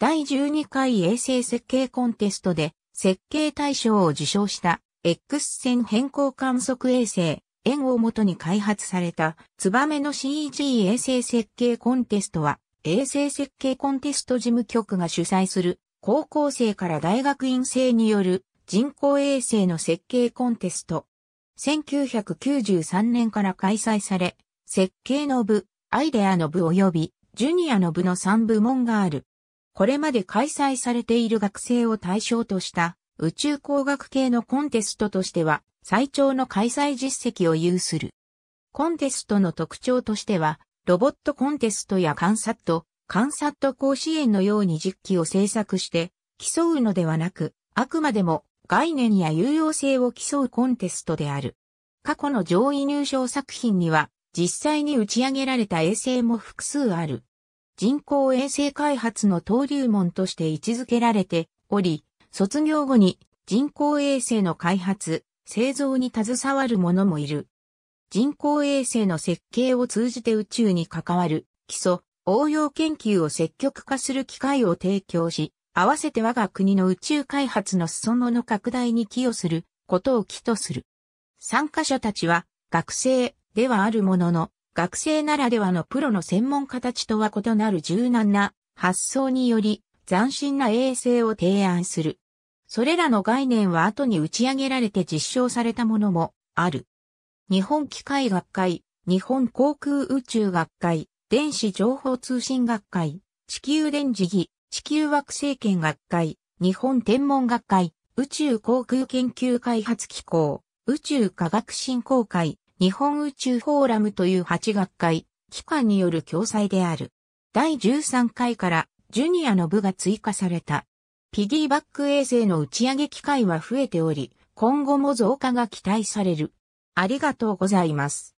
第12回衛星設計コンテストで設計大賞を受賞した X 線変更観測衛星、円をもとに開発された、ツバメの CG 衛星設計コンテストは、衛星設計コンテスト事務局が主催する、高校生から大学院生による人工衛星の設計コンテスト。1993年から開催され、設計の部、アイデアの部及びジュニアの部の3部門がある。これまで開催されている学生を対象とした宇宙工学系のコンテストとしては最長の開催実績を有する。コンテストの特徴としては、ロボットコンテストや観察と、観察甲子園のように実機を制作して競うのではなく、あくまでも概念や有用性を競うコンテストである。過去の上位入賞作品には、実際に打ち上げられた衛星も複数ある。人工衛星開発の登竜門として位置づけられており、卒業後に人工衛星の開発、製造に携わる者もいる。人工衛星の設計を通じて宇宙に関わる基礎、応用研究を積極化する機会を提供し、合わせて我が国の宇宙開発の裾野の拡大に寄与することを起とする。参加者たちは学生ではあるものの、学生ならではのプロの専門家たちとは異なる柔軟な発想により斬新な衛星を提案する。それらの概念は後に打ち上げられて実証されたものもある。日本機械学会、日本航空宇宙学会、電子情報通信学会、地球電磁儀、地球惑星圏学会、日本天文学会、宇宙航空研究開発機構、宇宙科学振興会、日本宇宙フォーラムという8学会、機関による共催である。第13回からジュニアの部が追加された。ピギーバック衛星の打ち上げ機会は増えており、今後も増加が期待される。ありがとうございます。